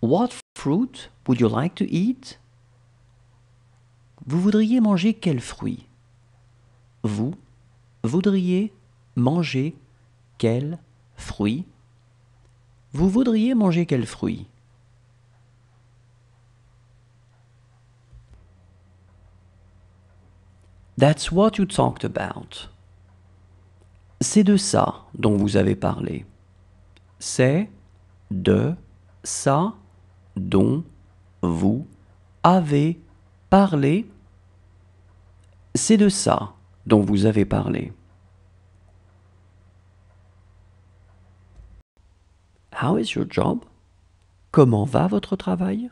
What fruit would you like to eat? Vous voudriez manger quel fruit? Vous voudriez manger quel fruit Vous voudriez manger quel fruit That's what you talked about. C'est de ça dont vous avez parlé. C'est de ça dont vous avez parlé. C'est de ça dont vous avez parlé. How is your job? Comment va votre travail?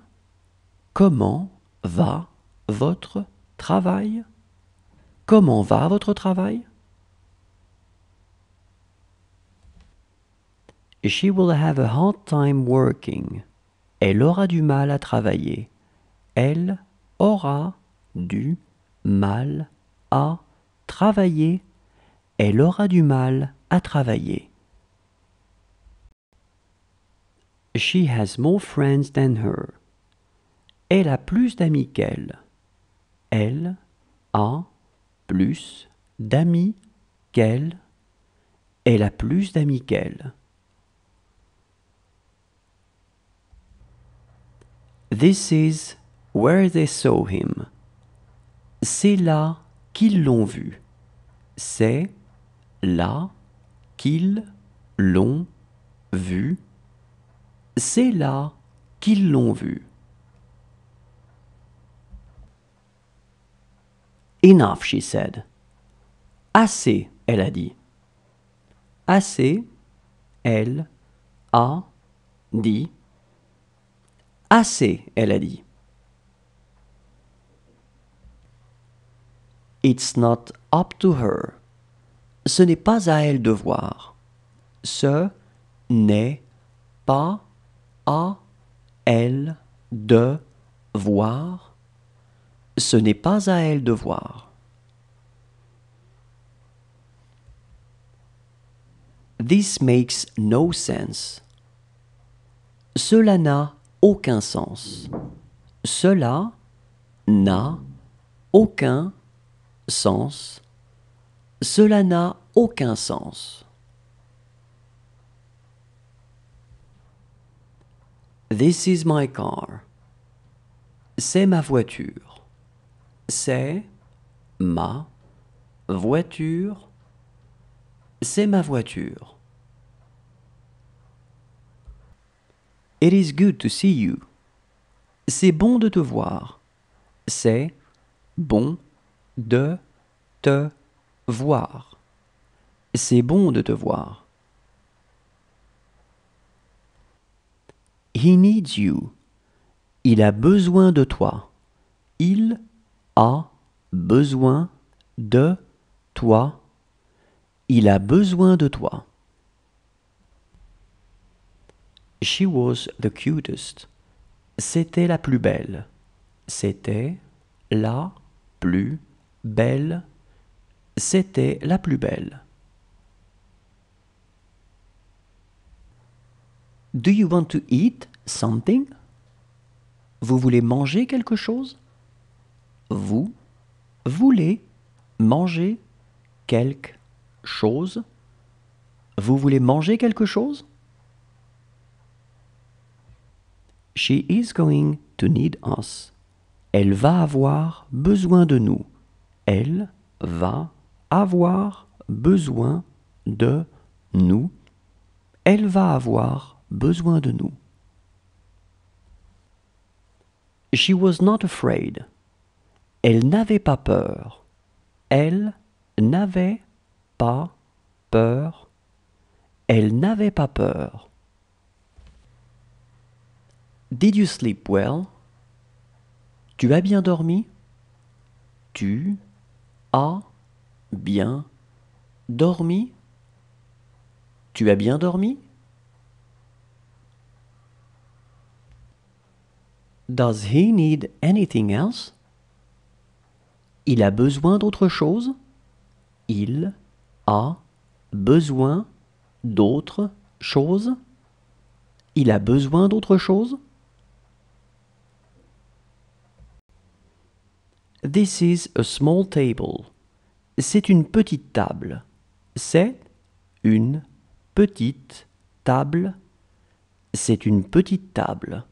Comment va votre travail? Comment va votre travail? She will have a hard time working. Elle aura du mal à travailler. Elle aura du mal à travailler. Elle aura du mal à travailler. She has more friends than her. Elle a plus d'amis qu'elle. Elle a plus d'amis qu'elle. Elle a plus d'amis qu'elle. This is where they saw him. C'est là qu'ils l'ont vu. C'est là qu'ils l'ont vu c'est là qu'ils l'ont vu. Enough, she said. Assez, elle a dit. Assez, elle a dit. Assez, elle a dit. It's not up to her. Ce n'est pas à elle de voir. Ce n'est pas a, elle, de, voir. Ce n'est pas à elle de voir. This makes no sense. Cela n'a aucun sens. Cela n'a aucun sens. Cela n'a aucun sens. This is my car. C'est ma voiture. C'est ma voiture. C'est ma voiture. It is good to see you. C'est bon de te voir. C'est bon de te voir. C'est bon de te voir. He needs you. Il a besoin de toi. Il a besoin de toi. Il a besoin de toi. She was the cutest. C'était la plus belle. C'était la plus belle. C'était la plus belle. Do you want to eat something? Vous voulez manger quelque chose? Vous voulez manger quelque chose? Vous voulez manger quelque chose? She is going to need us. Elle va avoir besoin de nous. Elle va avoir besoin de nous. Elle va avoir besoin de nous. She was not afraid. Elle n'avait pas peur. Elle n'avait pas peur. Elle n'avait pas peur. Did you sleep well? Tu as bien dormi? Tu as bien dormi? Tu as bien dormi? Does he need anything else? Il a besoin d'autre chose? Il a besoin d'autre chose? Il a besoin d'autre chose? This is a small table. C'est une petite table. C'est une petite table. C'est une petite table.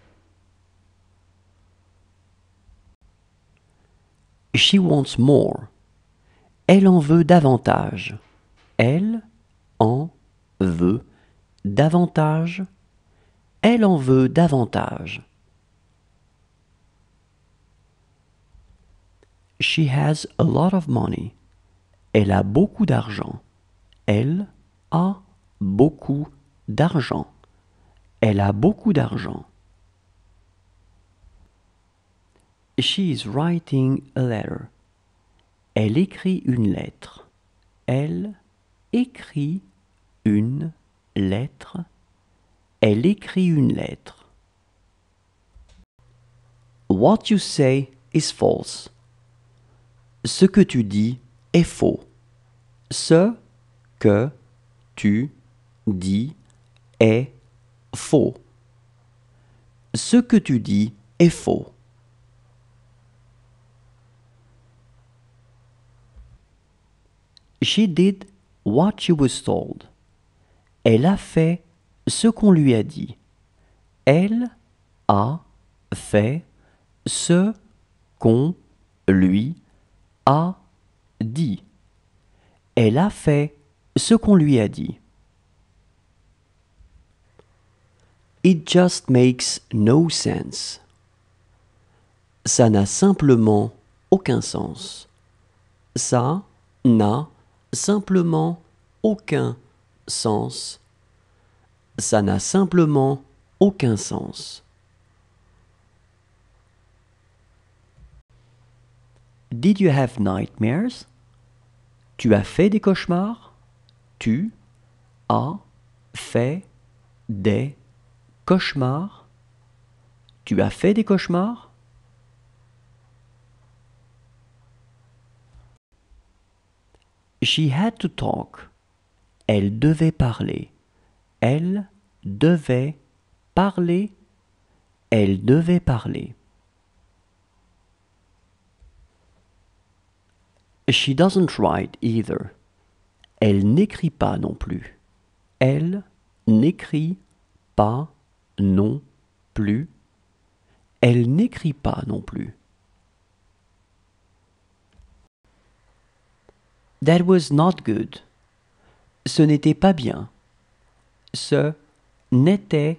She wants more. Elle en veut davantage. Elle en veut davantage. Elle en veut davantage. She has a lot of money. Elle a beaucoup d'argent. Elle a beaucoup d'argent. Elle a beaucoup d'argent. She is writing a letter. Elle écrit une lettre. Elle écrit une lettre. Elle écrit une lettre. What you say is false. Ce que tu dis est faux. Ce que tu dis est faux. Ce que tu dis est faux. She did what she was told. Elle a fait ce qu'on lui a dit. Elle a fait ce qu'on lui a dit. Elle a fait ce qu'on lui a dit. It just makes no sense. Ça n'a simplement aucun sens. Ça n'a simplement aucun sens. Ça n'a simplement aucun sens. Did you have nightmares? Tu as fait des cauchemars? Tu as fait des cauchemars? Tu as fait des cauchemars? She had to talk. Elle devait parler. Elle devait parler. Elle devait parler. She doesn't write either. Elle n'écrit pas non plus. Elle n'écrit pas non plus. Elle n'écrit pas non plus. That was not good. Ce n'était pas bien. Ce n'était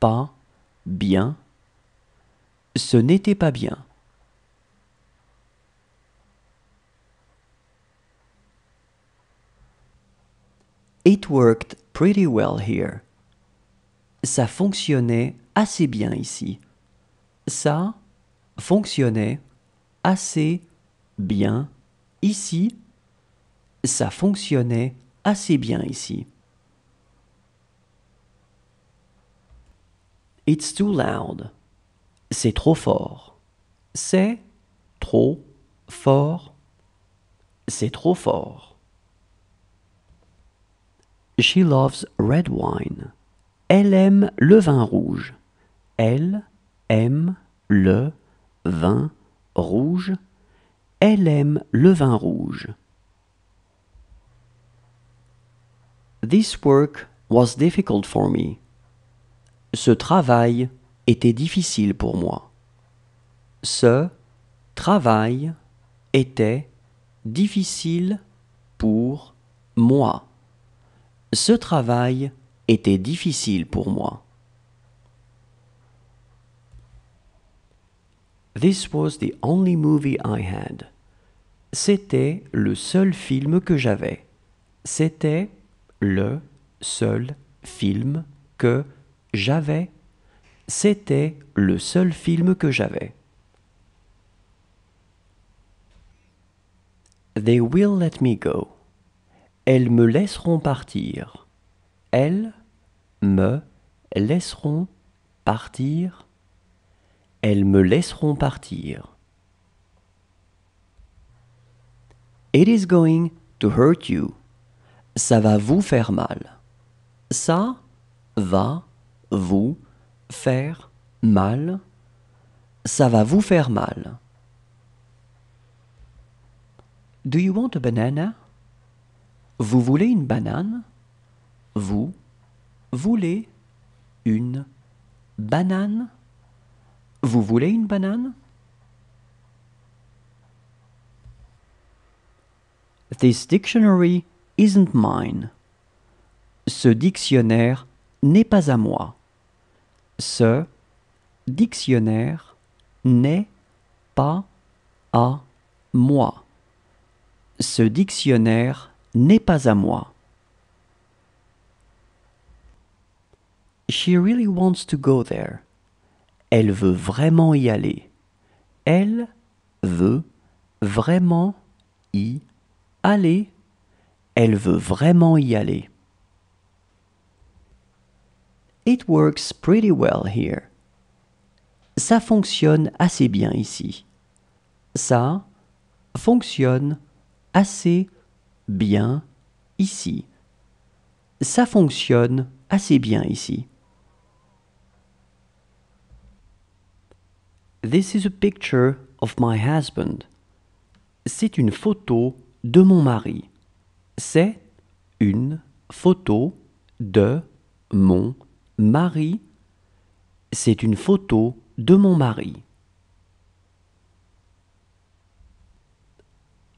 pas bien. Ce n'était pas bien. It worked pretty well here. Ça fonctionnait assez bien ici. Ça fonctionnait assez bien ici ça fonctionnait assez bien ici. It's too loud. C'est trop fort. C'est trop fort. C'est trop fort. She loves red wine. Elle aime le vin rouge. Elle aime le vin rouge. Elle aime le vin rouge. This work was difficult for me. Ce travail était difficile pour moi. Ce travail était difficile pour moi. Ce travail était difficile pour moi. This was the only movie I had. C'était le seul film que j'avais. C'était le seul film que j'avais. C'était le seul film que j'avais. They will let me go. Elles me laisseront partir. Elles me laisseront partir. Elles me laisseront partir. It is going to hurt you ça va vous faire mal. Ça va vous faire mal. Ça va vous faire mal. Do you want a banana? Vous voulez une banane? Vous voulez une banane? Vous voulez une banane? This dictionary isn't mine. Ce dictionnaire n'est pas à moi. Ce dictionnaire n'est pas à moi. Ce dictionnaire n'est pas à moi. She really wants to go there. Elle veut vraiment y aller. Elle veut vraiment y aller. Elle veut vraiment y aller. It works pretty well here. Ça fonctionne assez bien ici. Ça fonctionne assez bien ici. Ça fonctionne assez bien ici. This is a picture of my husband. C'est une photo de mon mari. C'est une photo de mon mari. C'est une photo de mon mari.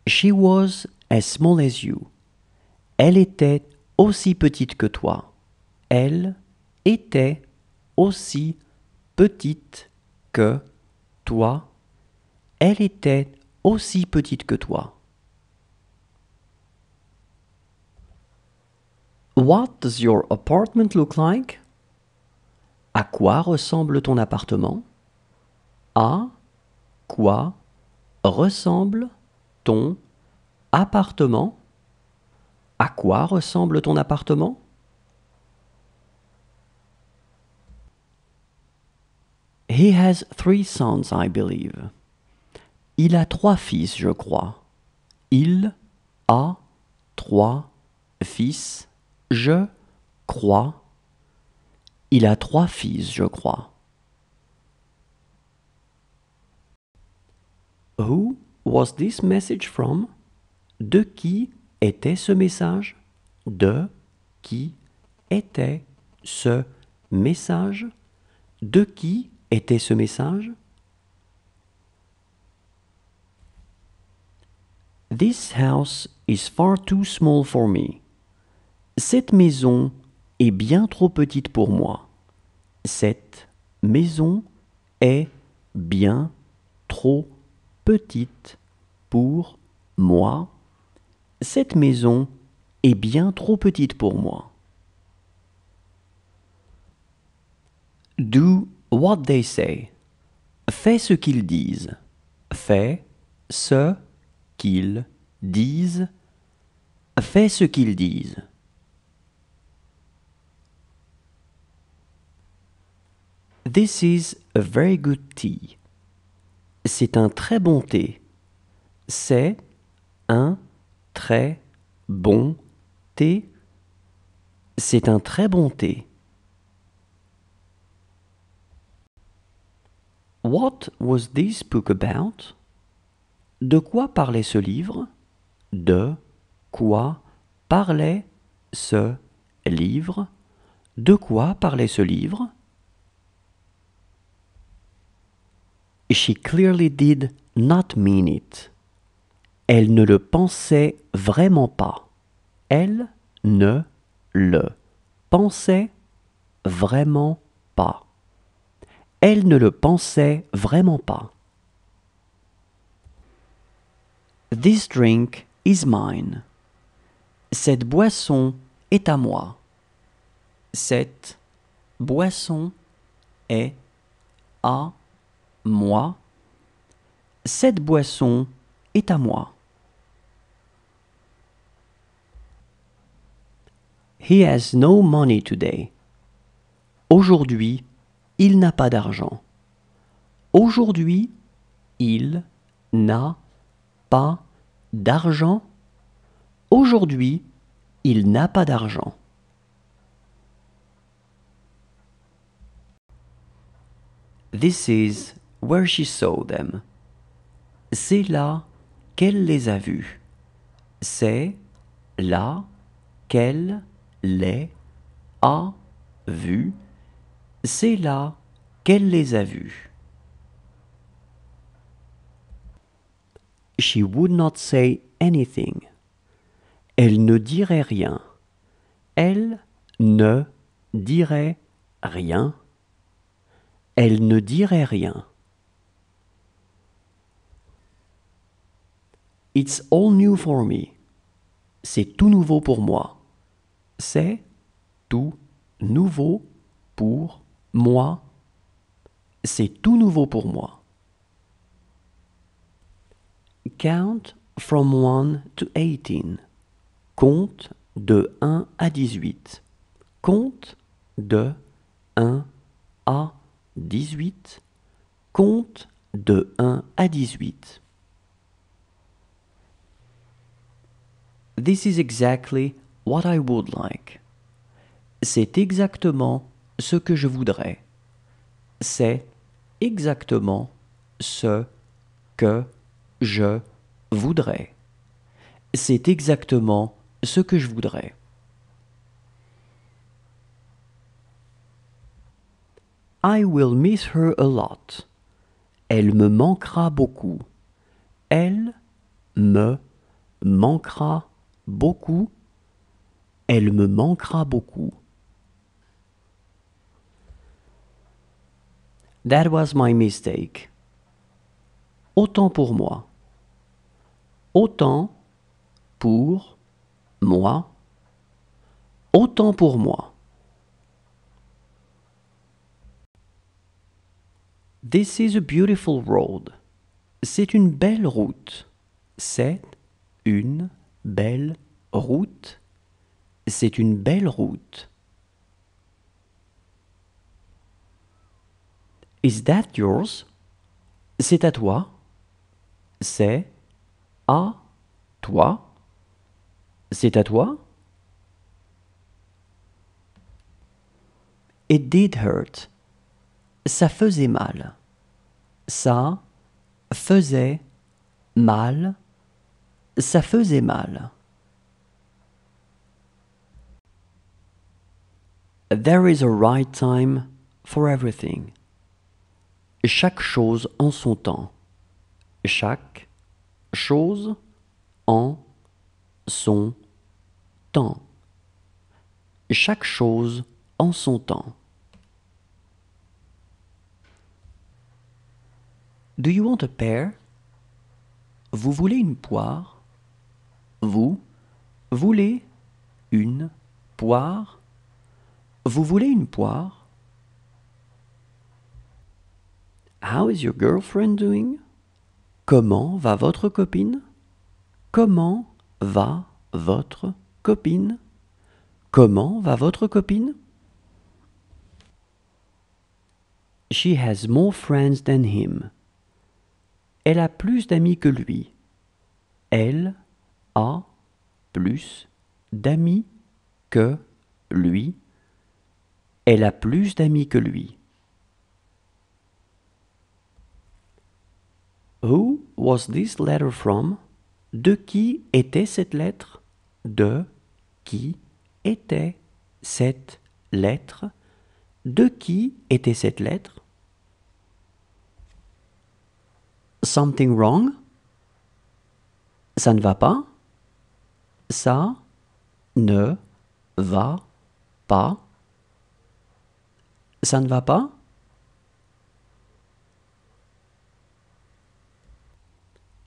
She was as small as you. Elle était aussi petite que toi. Elle était aussi petite que toi. Elle était aussi petite que toi. What does your apartment look like? À quoi ressemble ton appartement? À quoi ressemble ton appartement? À quoi ressemble ton appartement? He has three sons, I believe. Il a trois fils, je crois. Il a trois fils. Je crois. Il a trois fils, je crois. Who was this message from? De qui était ce message? De qui était ce message? De qui était ce message? This house is far too small for me. Cette maison est bien trop petite pour moi. Cette maison est bien trop petite pour moi. Cette maison est bien trop petite pour moi. Do what they say. Fais ce qu'ils disent. Fais ce qu'ils disent. Fais ce qu'ils disent. This is a very good tea. C'est un très bon thé. C'est un très bon thé. C'est un très bon thé. What was this book about? De quoi parlait ce livre? De quoi parlait ce livre? De quoi parlait ce livre? She clearly did not mean it. Elle ne le pensait vraiment pas. Elle ne le pensait vraiment pas. Elle ne le pensait vraiment pas. This drink is mine. Cette boisson est à moi. Cette boisson est à moi, cette boisson est à moi. He has no money today. Aujourd'hui, il n'a pas d'argent. Aujourd'hui, il n'a pas d'argent. Aujourd'hui, il n'a pas d'argent. This is where she saw them. C'est là qu'elle les a vus. C'est là qu'elle les a vus. C'est là qu'elle les a vus. She would not say anything. Elle ne dirait rien. Elle ne dirait rien. Elle ne dirait rien. It's all new for me. C'est tout nouveau pour moi. C'est tout nouveau pour moi. C'est tout nouveau pour moi. Count from 1 to 18. Compte de 1 à 18. Compte de 1 à 18. Compte de 1 à 18. This is exactly what I would like. C'est exactement ce que je voudrais. C'est exactement ce que je voudrais. C'est exactement ce que je voudrais. I will miss her a lot. Elle me manquera beaucoup. Elle me manquera beaucoup, elle me manquera beaucoup. That was my mistake. Autant pour moi. Autant pour moi. Autant pour moi. This is a beautiful road. C'est une belle route. C'est une belle route. C'est une belle route. Is that yours? C'est à toi. C'est à toi. C'est à toi. It did hurt. Ça faisait mal. Ça faisait mal ça faisait mal. There is a right time for everything. Chaque chose en son temps. Chaque chose en son temps. Chaque chose en son temps. Do you want a pear? Vous voulez une poire? Vous voulez une poire Vous voulez une poire How is your girlfriend doing Comment va votre copine Comment va votre copine Comment va votre copine She has more friends than him. Elle a plus d'amis que lui. Elle a plus d'amis que lui. Elle a plus d'amis que lui. Who was this letter from? De qui était cette lettre? De qui était cette lettre? De qui était cette lettre? Something wrong? Ça ne va pas? ça ne va pas. Ça ne va pas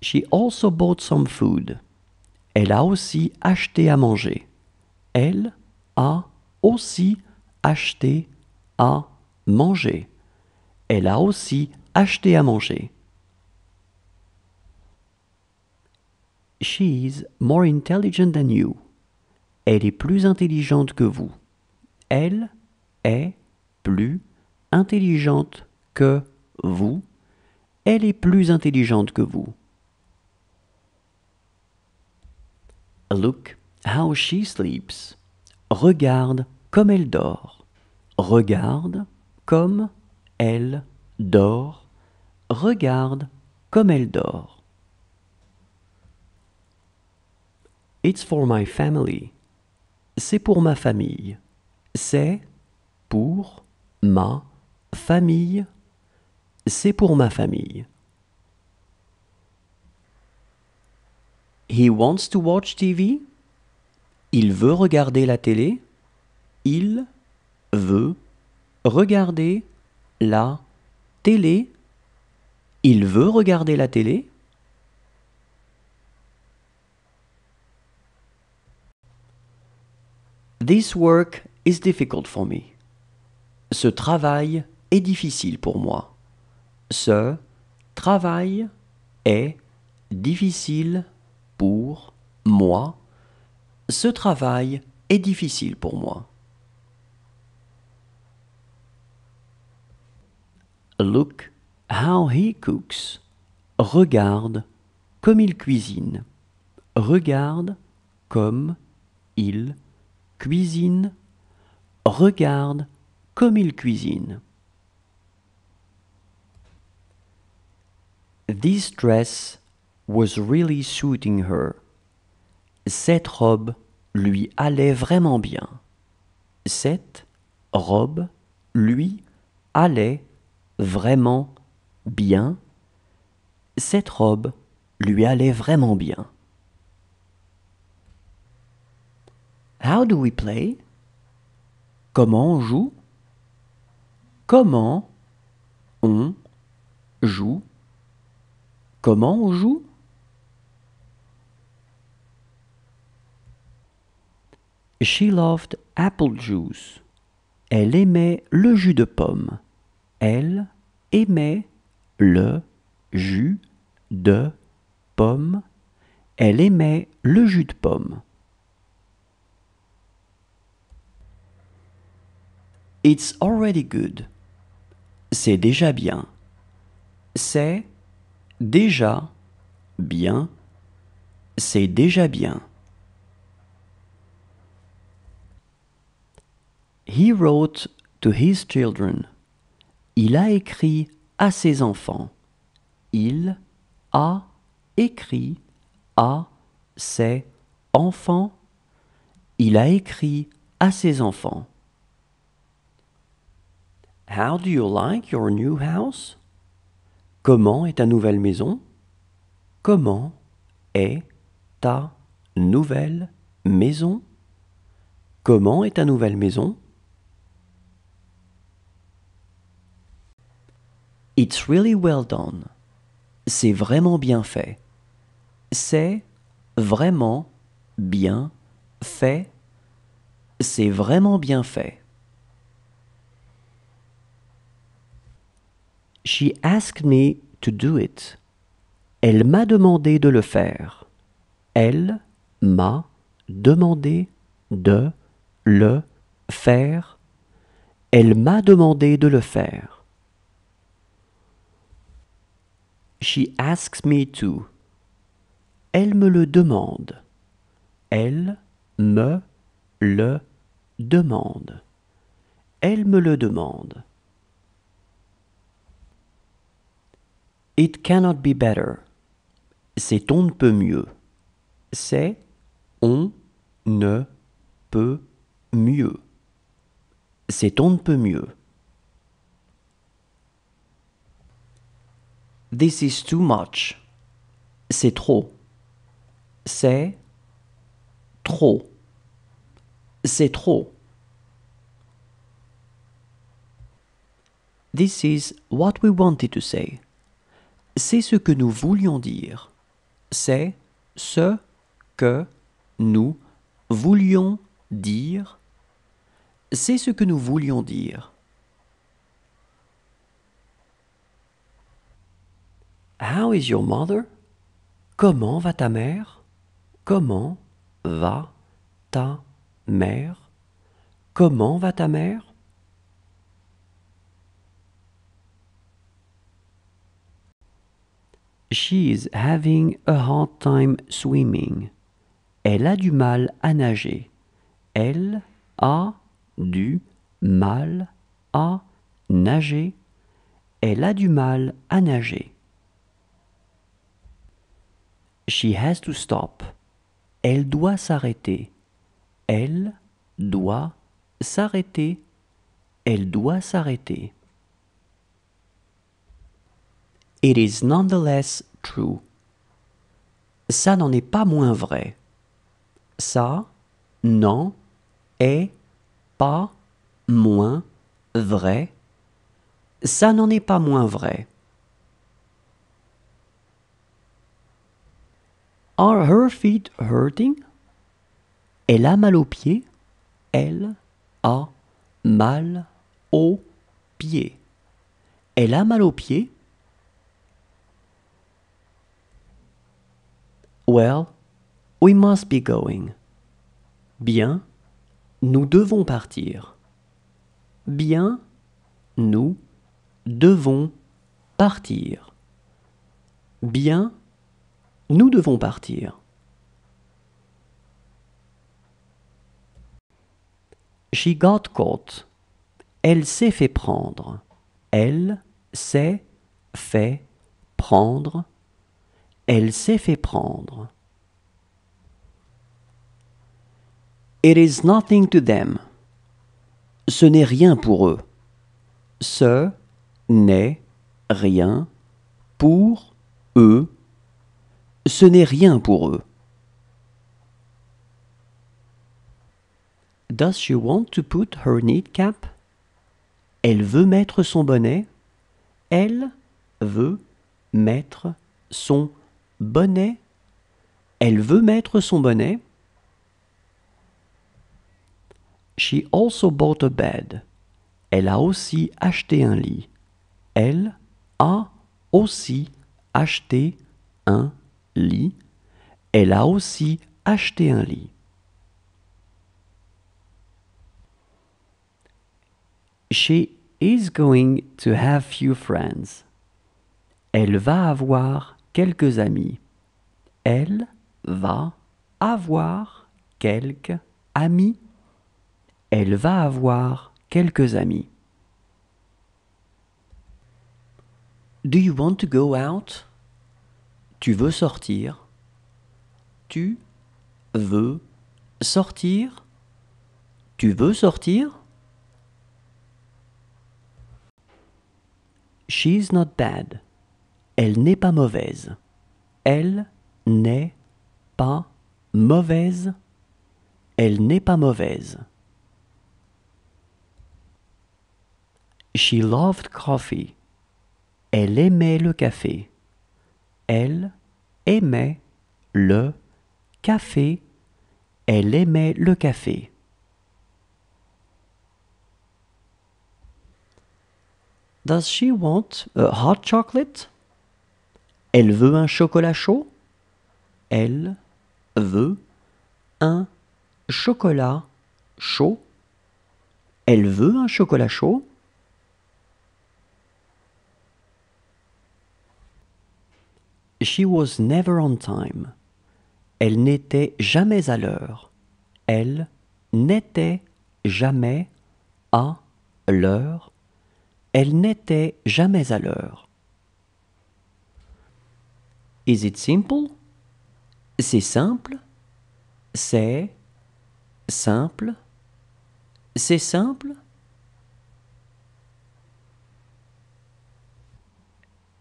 She also bought some food. Elle a aussi acheté à manger. Elle a aussi acheté à manger. Elle a aussi acheté à manger. She is more intelligent than you. Elle est plus intelligente que vous. Elle est plus intelligente que vous. Elle est plus intelligente que vous. Look how she sleeps. Regarde comme elle dort. Regarde comme elle dort. Regarde comme elle dort. It's for my family. C'est pour ma famille. C'est pour ma famille. C'est pour ma famille. He wants to watch TV. Il veut regarder la télé. Il veut regarder la télé. Il veut regarder la télé. This work is difficult for me. Ce travail est difficile pour moi. Ce travail est difficile pour moi. Ce travail est difficile pour moi. Look how he cooks. Regarde comme il cuisine. Regarde comme il cuisine, regarde comme il cuisine. This dress was really suiting her. Cette robe lui allait vraiment bien. Cette robe lui allait vraiment bien. Cette robe lui allait vraiment bien. How do we play? Comment on joue? Comment on joue? Comment on joue? She loved apple juice. Elle aimait le jus de pomme. Elle aimait le jus de pomme. Elle aimait le jus de pomme. It's already good. C'est déjà bien. C'est déjà bien. C'est déjà bien. He wrote to his children. Il a écrit à ses enfants. Il a écrit à ses enfants. Il a écrit à ses enfants. How do you like your new house? Comment est ta nouvelle maison? Comment est ta nouvelle maison? Comment est ta nouvelle maison? It's really well done. C'est vraiment bien fait. C'est vraiment bien fait. C'est vraiment bien fait. She asked me to do it. Elle m'a demandé de le faire. Elle m'a demandé de le faire. Elle m'a demandé de le faire. She asks me to. Elle me le demande. Elle me le demande. Elle me le demande. It cannot be better. C'est on ne peut mieux. C'est on ne peut mieux. C'est on ne peut mieux. This is too much. C'est trop. C'est trop. C'est trop. This is what we wanted to say. c'est ce que nous voulions dire. C'est ce que nous voulions dire. C'est ce que nous voulions dire. How is your mother? Comment va ta mère? Comment va ta mère? Comment va ta mère? She is having a hard time swimming. Elle a du mal à nager. Elle a du mal à nager. Elle a du mal à nager. She has to stop. Elle doit s'arrêter. Elle doit s'arrêter. Elle doit s'arrêter. It is nonetheless true. Ça n'en est pas moins vrai. Ça n'en est pas moins vrai. Ça n'en est pas moins vrai. Are her feet hurting? Elle a mal aux pieds. Elle a mal aux pieds. Elle a mal aux pieds. Well, we must be going. Bien, nous devons partir. Bien, nous devons partir. Bien, nous devons partir. She got caught. Elle s'est fait prendre. Elle s'est fait prendre. Elle s'est fait prendre. It is nothing to them. Ce n'est rien pour eux. Ce n'est rien pour eux. Ce n'est rien pour eux. Does she want to put her cap? Elle veut mettre son bonnet. Elle veut mettre son bonnet. Elle veut mettre son bonnet. She also bought a bed. Elle a aussi acheté un lit. Elle a aussi acheté un lit. a aussi acheté un She is going to have few friends. Elle va avoir quelques amis. Elle va avoir quelques amis. Elle va avoir quelques amis. Do you want to go out? Tu veux sortir? Tu veux sortir? Tu veux sortir? She's not bad. Elle n'est pas mauvaise. Elle n'est pas mauvaise. Elle n'est pas mauvaise. She loved coffee. Elle aimait le café. Elle aimait le café. Elle aimait le café. Does she want a hot chocolate? Elle veut un chocolat chaud Elle veut un chocolat chaud. Elle veut un chocolat chaud. She was never on time. Elle n'était jamais à l'heure. Elle n'était jamais à l'heure. Elle n'était jamais à l'heure. Is it simple? C'est simple. C'est simple. C'est simple.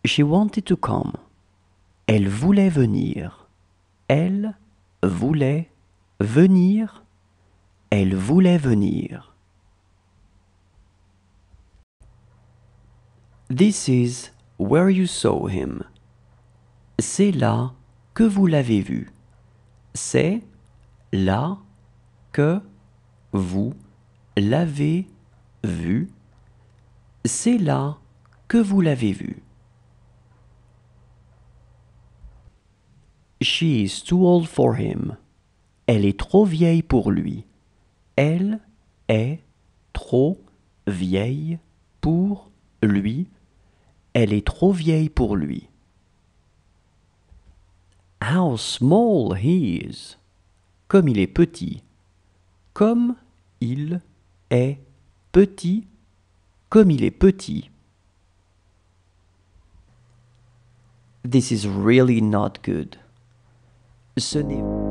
She wanted to come. Elle voulait venir. Elle voulait venir. Elle voulait venir. This is where you saw him. C'est là que vous l'avez vu. C'est là que vous l'avez vu. C'est là que vous l'avez vu. She is too old for him. Elle est trop vieille pour lui. Elle est trop vieille pour lui. Elle est trop vieille pour lui. How small he is. Comme il est petit. Comme il est petit. Comme il est petit. This is really not good. Ce n'est